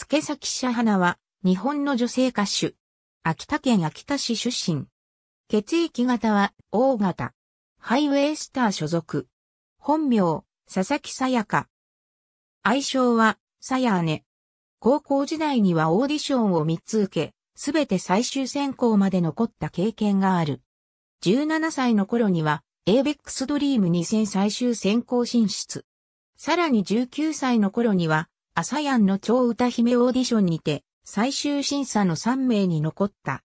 助崎社花は、日本の女性歌手。秋田県秋田市出身。血液型は、O 型。ハイウェイスター所属。本名、佐々木さやか。愛称は、さや姉。高校時代にはオーディションを3つ受け、すべて最終選考まで残った経験がある。17歳の頃には、エーベックスドリーム2000最終選考進出。さらに19歳の頃には、アサヤンの超歌姫オーディションにて、最終審査の3名に残った。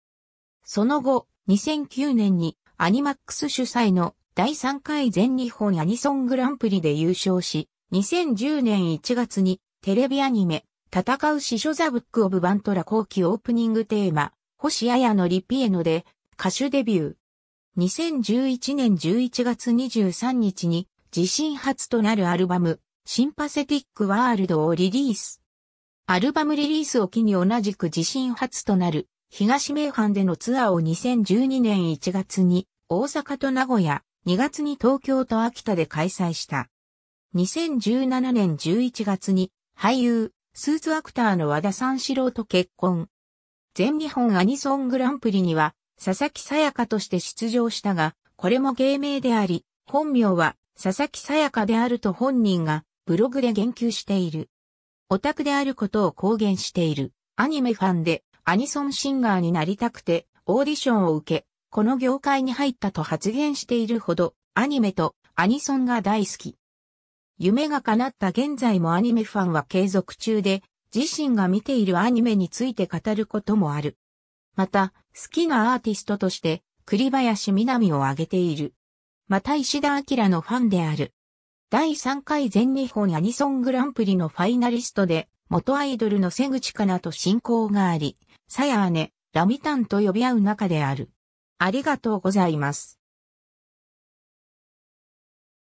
その後、2009年にアニマックス主催の第3回全日本アニソングランプリで優勝し、2010年1月にテレビアニメ、戦う師匠ザブックオブバントラ後期オープニングテーマ、星彩のリピエノで歌手デビュー。2011年11月23日に自身初となるアルバム、シンパセティックワールドをリリース。アルバムリリースを機に同じく自身初となる東名阪でのツアーを2012年1月に大阪と名古屋、2月に東京と秋田で開催した。2017年11月に俳優、スーツアクターの和田三四郎と結婚。全日本アニソングランプリには佐々木さやかとして出場したが、これも芸名であり、本名は佐々木さやかであると本人がブログで言及している。オタクであることを公言している。アニメファンでアニソンシンガーになりたくてオーディションを受け、この業界に入ったと発言しているほどアニメとアニソンが大好き。夢が叶った現在もアニメファンは継続中で、自身が見ているアニメについて語ることもある。また、好きなアーティストとして、栗林みなみを挙げている。また石田明のファンである。第3回全日本アニソングランプリのファイナリストで、元アイドルの瀬口かなと親交があり、さや姉、ラミタンと呼び合う中である。ありがとうございます。